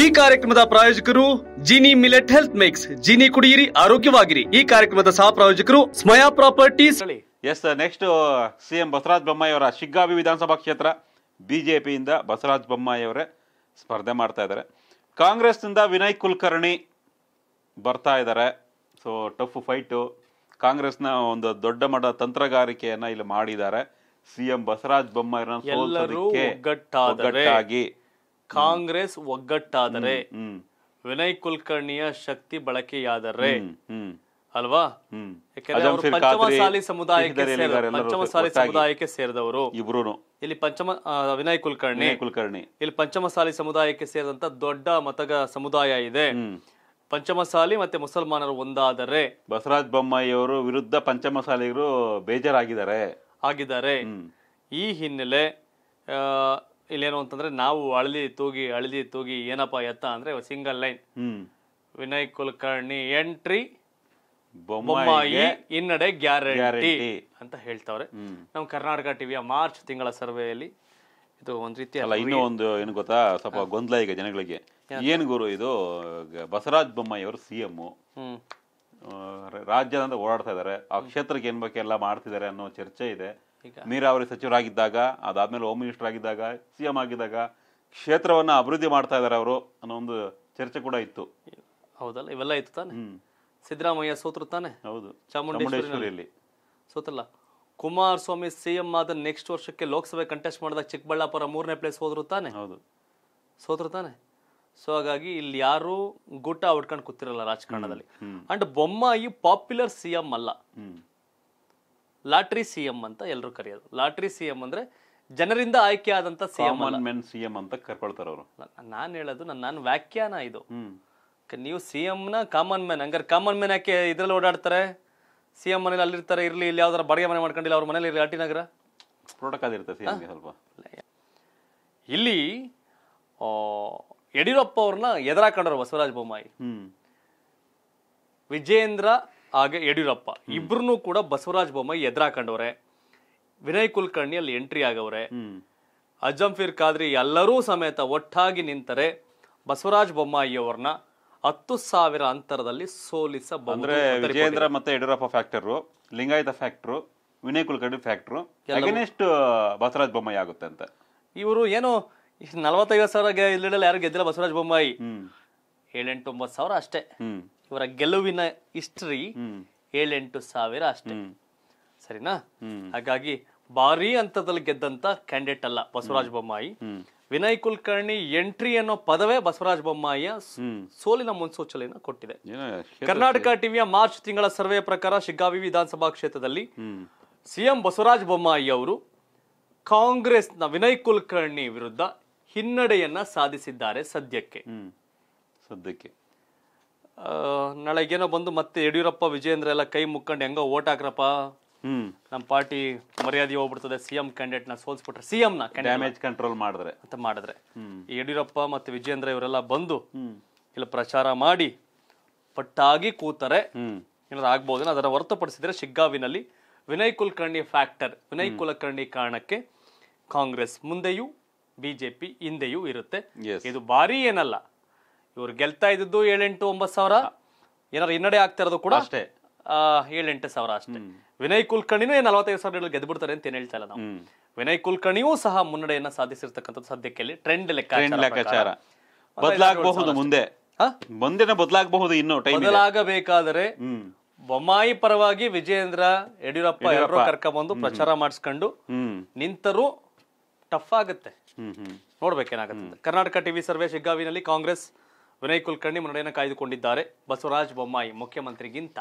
ಈ ಕಾರ್ಯಕ್ರಮದ ಪ್ರಾಯೋಜಕರು Jini millet health mix Jini ಕುಡಿಯಿರಿ ಆರೋಗ್ಯವಾಗಿರಿ ಈ ಕಾರ್ಯಕ್ರಮದ ಸಹ ಪ್ರಾಯೋಜಕರು Smaya properties yes next CM Basavaraja ಬೊಮ್ಮಾಯಿಯವರ ಶಿಗ್ಗಾವಿ ವಿಧಾನಸಭಾ ಕ್ಷೇತ್ರ ಬಿಜೆಪಿಯಿಂದ ಬಸವರಾಜ ಅವರೇ ಸ್ಪರ್ಧೆ ಮಾಡ್ತಾ ಇದ್ದಾರೆ ಕಾಂಗ್ರೆಸ್ನಿಂದ ವಿನಯ್ ಕುಲಕರ್ಣಿ ಬರ್ತಾ ಇದ್ದಾರೆ ಸೊ ಟಫ್ ಫೈಟು ಕಾಂಗ್ರೆಸ್ನ ಒಂದು ದೊಡ್ಡ ಮಟ್ಟ ತಂತ್ರಗಾರಿಕೆಯನ್ನ ಇಲ್ಲಿ ಮಾಡಿದ್ದಾರೆ ಸಿಎಂ ಬಸವರಾಜ ಬೊಮ್ಮಾಯಿರನ್ನ ಸೋಲ್ಸೋದಕ್ಕೆ ಒಗ್ಗಟ್ಟಾಗಿ ಕಾಂಗ್ರೆಸ್ ಒಗ್ಗಟ್ಟಾದರೆ ವಿನಯ್ ಕುಲಕರ್ಣಿಯ ಶಕ್ತಿ ಬಳಕೆಯಾದರೆ ಅಲ್ವಾ ಪಂಚಮಸಾಲಿ ಸಮುದಾಯಕ್ಕೆ ಪಂಚಮಸಾಲಿ ಸಮುದಾಯಕ್ಕೆ ಸೇರಿದವರು ಇಬ್ರು ಇಲ್ಲಿ ಪಂಚಮ ವಿನಯ್ ಕುಲಕರ್ಣಿ ಕುಲಕರ್ಣಿ ಇಲ್ಲಿ ಪಂಚಮಸಾಲಿ ಸಮುದಾಯಕ್ಕೆ ಸೇರಿದಂತ ದೊಡ್ಡ ಮತಗ ಸಮುದಾಯ ಇದೆ ಪಂಚಮಸಾಲಿ ಮತ್ತೆ ಮುಸಲ್ಮಾನರು ಒಂದಾದರೆ ಬಸವರಾಜ ಬೊಮ್ಮಾಯಿಯವರು ವಿರುದ್ಧ ಪಂಚಮಸಾಲಿಗರು ಬೇಜಾರಾಗಿದ್ದಾರೆ ಆಗಿದ್ದಾರೆ ಈ ಹಿನ್ನೆಲೆ ಇಲ್ಲೇನು ಅಂತಂದ್ರೆ ನಾವು ಅಳದಿ ತೂಗಿ ಅಳದಿ ತೂಗಿ ಏನಪ್ಪ ಎತ್ತ ಅಂದ್ರೆ single line Vinay Kulkarni entry Bommai ಇನ್ನಡೆ ಗ್ಯಾರಂಟಿ ಅಂತ ಹೇಳ್ತಾವ್ರೆ ನಮ್ಮ ಕರ್ನಾಟಕ ಟಿವಿಯ ಮಾರ್ಚ್ ತಿಂಗಳ ಸರ್ವೆಯಲ್ಲಿ ಇದು ಒಂದ್ ರೀತಿ ಅಲ್ಲ ಇನ್ನೂ ಒಂದು ಏನು ಗೊತ್ತಾ ಸ್ವಲ್ಪ ಗೊಂದಲ ಈಗ ಜನಗಳಿಗೆ ಏನ್ ಗುರು ಇದು ಬಸವರಾಜ್ ಬೊಮ್ಮಾಯಿ ಅವರು ಸಿ ಎಂ ರಾಜ್ಯದಂತ ಓಡಾಡ್ತಾ ಇದ್ದಾರೆ ಆ ಕ್ಷೇತ್ರಕ್ಕೆ ಏನ್ ಬೇಕೆಲ್ಲ ಮಾಡ್ತಿದ್ದಾರೆ ಅನ್ನೋ ಚರ್ಚೆ ಇದೆ ನೀರಾವರಿ ಸಚಿವರಾಗಿದ್ದಾಗ ಅದಾದ್ಮೇಲೆ ಹೋಮ್ ಮಿನಿಸ್ಟರ್ ಆಗಿದ್ದಾಗ ಸಿ ಎಂ ಆಗಿದ್ದಾಗ ಕ್ಷೇತ್ರವನ್ನ ಅಭಿವೃದ್ಧಿ ಮಾಡ್ತಾ ಇದ್ದಾರೆ ಅವರು ಅನ್ನೋ ಒಂದು ಚರ್ಚೆ ಕೂಡ ಇತ್ತು ಹೌದಲ್ಲ ಇವೆಲ್ಲ ಇತ್ತು ತಾನೆ ಸಿದ್ದರಾಮಯ್ಯ ಸೋತರು ತಾನೆ ಹೌದು ಚಾಮುಂಡೇಶ್ವರಿಯಲ್ಲಿ ಸೋತಲ್ಲ ಕುಮಾರಸ್ವಾಮಿ ಸಿಎಂ ಆದ ನೆಕ್ಸ್ಟ್ ವರ್ಷಕ್ಕೆ ಲೋಕಸಭೆ ಕಂಟೆಸ್ಟ್ ಮಾಡಿದಾಗ ಚಿಕ್ಕಬಳ್ಳಾಪುರ ಮೂರನೇ ಪ್ಲೇಸ್ ಹೋದ್ರು ತಾನೆ ಹೌದು ಸೋತರು ತಾನೆ ಸೊ ಹಾಗಾಗಿ ಇಲ್ಲಿ ಯಾರು ಗುಟ್ಟ ಹೊಡ್ಕೊಂಡು ಕೂತಿರಲ್ಲ ರಾಜಕಾರಣದಲ್ಲಿ ಅಂಡ್ ಬೊಮ್ಮಾಯಿ ಪಾಪ್ಯುಲರ್ ಸಿಎಂ ಅಲ್ಲ ಲಾಟ್ರಿ ಸಿ ಎಂ ಅಂತ ಎಲ್ಲರೂ ಕರೆಯೋದು ಲಾಟ್ರಿ ಸಿ ಎಂ ಅಂದ್ರೆ ಜನರಿಂದ ಆಯ್ಕೆ ಆದಂತ ಸಿ ಎಂ ಅಂತ ಕರ್ಕೊಳ್ತಾರವ್ರು ಅವರು ನಾನು ಹೇಳೋದು ನನ್ನ ನಾನು ವ್ಯಾಖ್ಯಾನ ಇದು ನೀವು ಸಿ ಎಂನ ಕಾಮನ್ ಮ್ಯಾನ್ ಹಂಗಾರೆ ಕಾಮನ್ ಮ್ಯಾನ್ ಯಾಕೆ ಇದ್ರಲ್ಲಿ ಓಡಾಡ್ತಾರೆ ಸಿ ಎಂ ಮನೇಲಿ ಅಲ್ಲಿರ್ತಾರೆ ಇರ್ಲಿ ಇಲ್ಲಿ ಯಾವ್ದಾರ ಬಡಗೆ ಮನೆ ಮಾಡ್ಕೊಂಡಿಲ್ಲ ಅವ್ರ ಮನೇಲಿ ಇರಲಿ ನಗರ ಸ್ವಲ್ಪ ಇಲ್ಲಿ ಯಡಿಯೂರಪ್ಪ ಅವ್ರನ್ನ ಎದುರಾಕೊಂಡ್ರು ಬಸವರಾಜ ಬೊಮ್ಮಾಯಿ ವಿಜಯೇಂದ್ರ ಹಾಗೆ ಯಡಿಯೂರಪ್ಪ ಇಬ್ರು ಕೂಡ ಬಸವರಾಜ ಬೊಮ್ಮಾಯಿ ಎದುರಾಕೊಂಡವ್ರೆ ವಿನಯ್ ಕುಲಕರ್ಣಿ ಅಲ್ಲಿ ಎಂಟ್ರಿ ಆಗವ್ರೆ ಅಜಂಫಿರ್ ಖಾದ್ರಿ ಎಲ್ಲರೂ ಸಮೇತ ಒಟ್ಟಾಗಿ ನಿಂತರೆ ಬಸವರಾಜ ಬೊಮ್ಮಾಯಿ ಅವ್ರನ್ನ ಹತ್ತು ಸಾವಿರ ಅಂತರದಲ್ಲಿ ಸೋಲಿಸಬಹುದು ಬಂದ್ರೆ ವಿಜಯೇಂದ್ರ ಮತ್ತೆ Yediyurappa factor Lingayata factor Vinay Kulkarni factor ಎಷ್ಟು ಬಸವರಾಜ ಬೊಮ್ಮಾಯಿ ಆಗುತ್ತೆ ಅಂತ ಇವರು ಏನು ನಲವತ್ತೈದು ಸಾವಿರ ಇಲ್ಲಿಡಲ್ಲ ಯಾರು ಗೆದ್ದಿಲ್ಲ ಬಸವರಾಜ ಬೊಮ್ಮಾಯಿ ಏಳೆಂಟು ಒಂಬತ್ತು ಸಾವಿರ ಅಷ್ಟೇ ಇವರ ಗೆಲುವಿನ ಹಿಸ್ಟ್ರಿ ಏಳೆಂಟು ಸಾವಿರ ಅಷ್ಟೇ ಸರಿನಾ ಹಾಗಾಗಿ ಭಾರಿ ಹಂತದಲ್ಲಿ ಗೆದ್ದಂತ ಕ್ಯಾಂಡಿಡೇಟ್ ಅಲ್ಲ ಬಸವರಾಜ ಬೊಮ್ಮಾಯಿ ವಿನಯ್ ಕುಲಕರ್ಣಿ ಎಂಟ್ರಿ ಅನ್ನೋ ಪದವೇ ಬಸವರಾಜ ಬೊಮ್ಮಾಯಿಯ ಸೋಲಿನ ಮುನ್ಸೂಚನೆಯನ್ನು ಕೊಟ್ಟಿದೆ ಕರ್ನಾಟಕ ಟಿವಿಯ ಮಾರ್ಚ್ ತಿಂಗಳ ಸರ್ವೆ ಪ್ರಕಾರ ಶಿಗ್ಗಾವಿ ವಿಧಾನಸಭಾ ಕ್ಷೇತ್ರದಲ್ಲಿ ಸಿಎಂ ಬಸವರಾಜ ಬೊಮ್ಮಾಯಿ ಅವರು ಕಾಂಗ್ರೆಸ್ನ ವಿನಯ್ ಕುಲಕರ್ಣಿ ವಿರುದ್ಧ ಹಿನ್ನಡೆಯನ್ನ ಸಾಧಿಸಿದ್ದಾರೆ ಸದ್ಯಕ್ಕೆ ಸದ್ಯಕ್ಕೆ ನಾಳೆಗೇನೋ ಬಂದು ಮತ್ತೆ ಯಡಿಯೂರಪ್ಪ ವಿಜಯೇಂದ್ರ ಎಲ್ಲ ಕೈ ಮುಕ್ಕೊಂಡು ಹೆಂಗೋ ಓಟ್ ಹಾಕ್ರಪ್ಪ ನಮ್ಮ ಪಾರ್ಟಿ ಮರ್ಯಾದೆ ಹೋಗ್ಬಿಡ್ತದೆ ಸಿಎಂ ಕ್ಯಾಂಡಿಡೇಟ್ ನ ಸೋಲ್ಸ್ಬಿಟ್ರೆ ಸಿಎಂ ಡ್ಯಾಮೇಜ್ ಕಂಟ್ರೋಲ್ ಮಾಡಿದ್ರೆ ಅಂತ ಮಾಡಿದ್ರೆ ಯಡಿಯೂರಪ್ಪ ಮತ್ತೆ ವಿಜಯೇಂದ್ರ ಇವರೆಲ್ಲ ಬಂದು ಇಲ್ಲ ಪ್ರಚಾರ ಮಾಡಿ ಪಟ್ಟಾಗಿ ಕೂತರೆ ಏನಾದ್ರು ಆಗ್ಬೋದು ಅದರ ಹೊರತುಪಡಿಸಿದ್ರೆ ಶಿಗ್ಗಾವಿನಲ್ಲಿ ವಿನಯ್ ಕುಲಕರ್ಣಿ ಫ್ಯಾಕ್ಟರ್ ವಿನಯ್ ಕುಲಕರ್ಣಿ ಕಾರಣಕ್ಕೆ ಕಾಂಗ್ರೆಸ್ ಮುಂದೆಯೂ ಬಿಜೆಪಿ ಹಿಂದೆಯೂ ಇರುತ್ತೆ ಇದು ಭಾರಿ ಏನಲ್ಲ ಇವ್ರು ಗೆಲ್ತಾ ಇದ್ದಿದ್ದು ಏಳೆಂಟು ಒಂಬತ್ತು ಸಾವಿರ ಏನಾದ್ರು ಹಿನ್ನಡೆ ಆಗ್ತಾ ಇರೋದು ಕೂಡ ಅಷ್ಟೇ ಏಳೆಂಟು ಸಾವಿರ ಅಷ್ಟೇ ವಿನಯ್ ಕುಲಕರ್ಣಿನೂ ನಲವತ್ತೈದು ಸಾವಿರ ಗೆದ್ಬಿಡ್ತಾರೆ ಅಂತ ಏನ್ ಹೇಳ್ತಾ ಇಲ್ಲ ನಾವು ವಿನಯ್ ಕುಲ್ಕರ್ಣಿಯೂ ಸಹ ಮುನ್ನಡೆಯನ್ನ ಸಾಧಿಸಿರ್ತಕ್ಕಂಥದ್ದು ಸದ್ಯಕ್ಕೆ ಟ್ರೆಂಡ್ ಲೆಕ್ಕಾಚಾರ ಬದಲಾಗಬಹುದು ಮುಂದೆ ಮುಂದಿನ ಬದಲಾಗಬಹುದು ಇನ್ನು ಬದಲಾಗಬೇಕಾದರೆ ಬೊಮ್ಮಾಯಿ ಪರವಾಗಿ ವಿಜಯೇಂದ್ರ ಯಡಿಯೂರಪ್ಪ ಎಲ್ಲರೂ ಕರ್ಕೊಂಡ್ಬಂದು ಪ್ರಚಾರ ಮಾಡಿಸ್ಕೊಂಡು ನಿಂತರೂ ಟಫ್ ಆಗುತ್ತೆ ನೋಡ್ಬೇಕೇನಾಗುತ್ತೆ ಕರ್ನಾಟಕ ಟಿವಿ ಸರ್ವೇ ಶಿಗ್ಗಾವಿನಲ್ಲಿ ಕಾಂಗ್ರೆಸ್ ವಿನಯ್ ಕುಲಕರ್ಣಿ ಮುನ್ನಡೆಯನ್ನು ಕಾಯ್ದುಕೊಂಡಿದ್ದಾರೆ ಬಸವರಾಜ ಬೊಮ್ಮಾಯಿ ಮುಖ್ಯಮಂತ್ರಿಗಿಂತ